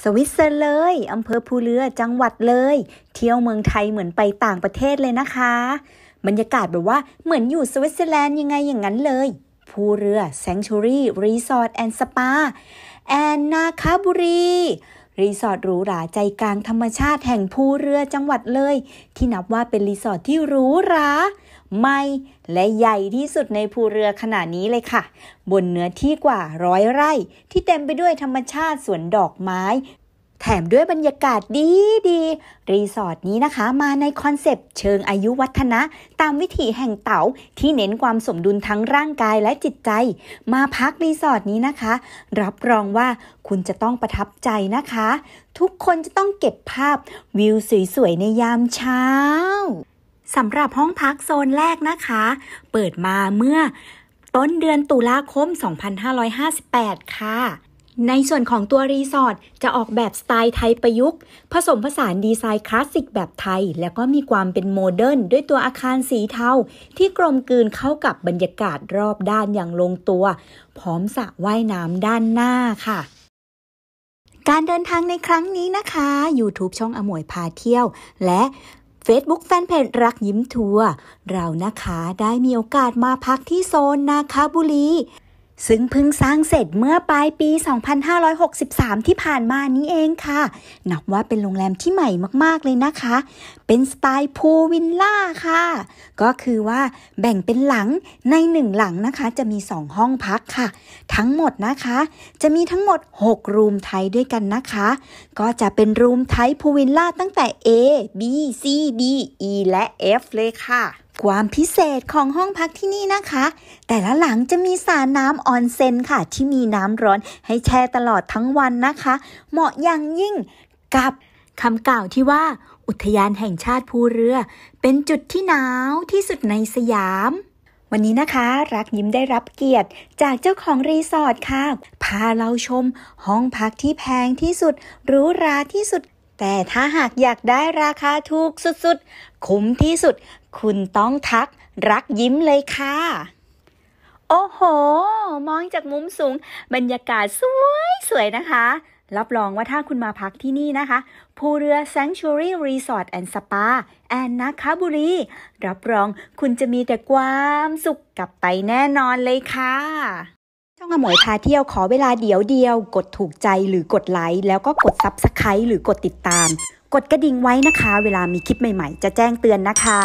สวิตเซอร์เลยอำเภอภูเรือจังหวัดเลย เที่ยวเมืองไทยเหมือนไปต่างประเทศเลยนะคะ บรรยากาศแบบว่าเหมือนอยู่สวิตเซอร์แลนด์ยังไงอย่างนั้นเลยภูเรือแซงชูรี่รีสอร์ทแอนด์สปาแอนนาคาบุรีรีสอร์ทหรูหราใจกลางธรรมชาติแห่งภูเรือจังหวัดเลย ที่นับว่าเป็นรีสอร์ทที่หรูหราใหม่และใหญ่ที่สุดในภูเรือขนาดนี้เลยค่ะ บนเนื้อที่กว่าร้อยไร่ ที่เต็มไปด้วยธรรมชาติสวนดอกไม้แถมด้วยบรรยากาศดีดีรีสอร์ทนี้นะคะ มาในคอนเซปต์เชิงอายุวัฒนะ ตามวิถีแห่งเต๋าที่เน้นความสมดุลทั้งร่างกายและจิตใจ มาพักรีสอร์ทนี้นะคะ รับรองว่าคุณจะต้องประทับใจนะคะ ทุกคนจะต้องเก็บภาพวิวสวยๆ ในยามเช้าสำหรับห้องพักโซนแรกนะคะ เปิดมาเมื่อต้นเดือนตุลาคม 2558 ค่ะในส่วนของตัวรีสอร์ทจะออกแบบสไตล์ไทยประยุกต์ ผสมผสานดีไซน์คลาสสิกแบบไทย แล้วก็มีความเป็นโมเดิร์นด้วยตัวอาคารสีเทาที่กลมกลืนเข้ากับบรรยากาศรอบด้านอย่างลงตัว พร้อมสระว่ายน้ำด้านหน้าค่ะ การเดินทางในครั้งนี้นะคะ YouTube ช่องอมวยพาเที่ยว และ Facebook แฟนเพจรักยิ้มทัวร์เรานะคะ ได้มีโอกาสมาพักที่โซนนาคาบุรีซึ่งเพิ่งสร้างเสร็จเมื่อปลายปี 2563 ที่ผ่านมานี้เองค่ะ นับว่าเป็นโรงแรมที่ใหม่มากๆเลยนะคะ เป็นสไตล์พูวิลล่าค่ะ ก็คือว่าแบ่งเป็นหลัง ในหนึ่งหลังนะคะจะมี 2 ห้องพักค่ะ ทั้งหมดนะคะ จะมีทั้งหมด 6 รูมไทยด้วยกันนะคะ ก็จะเป็นรูมไทยพูวิลล่าตั้งแต่ A B C D E และ F เลยค่ะความพิเศษของห้องพักที่นี่นะคะ แต่ละหลังจะมีสระน้ำออนเซนค่ะ ที่มีน้ำร้อนให้แช่ตลอดทั้งวันนะคะ เหมาะอย่างยิ่งกับคำกล่าวที่ว่า อุทยานแห่งชาติภูเรือ เป็นจุดที่หนาวที่สุดในสยาม วันนี้นะคะ รักยิ้มได้รับเกียรติจากเจ้าของรีสอร์ทค่ะ พาเราชมห้องพักที่แพงที่สุด หรูหราที่สุด แต่ถ้าหากอยากได้ราคาถูกสุดๆคุ้มที่สุดคุณต้องทักรักยิ้มเลยค่ะ โอ้โห มองจากมุมสูง บรรยากาศสวย สวยนะคะ รับรองว่าถ้าคุณมาพักที่นี่นะคะ ภูเรือ Sanctuary Resort and Spa แอนนาคาบุรีรับรองคุณจะมีแต่ความสุขกลับไปแน่นอนเลยค่ะจ้องอมวยพาเที่ยวขอเวลาเดียวเดียวกดถูกใจหรือกดไลค์ แล้วก็กดซับสไครต์หรือกดติดตาม กดกระดิ่งไว้นะคะ เวลามีคลิปใหม่ๆ จะแจ้งเตือนนะคะ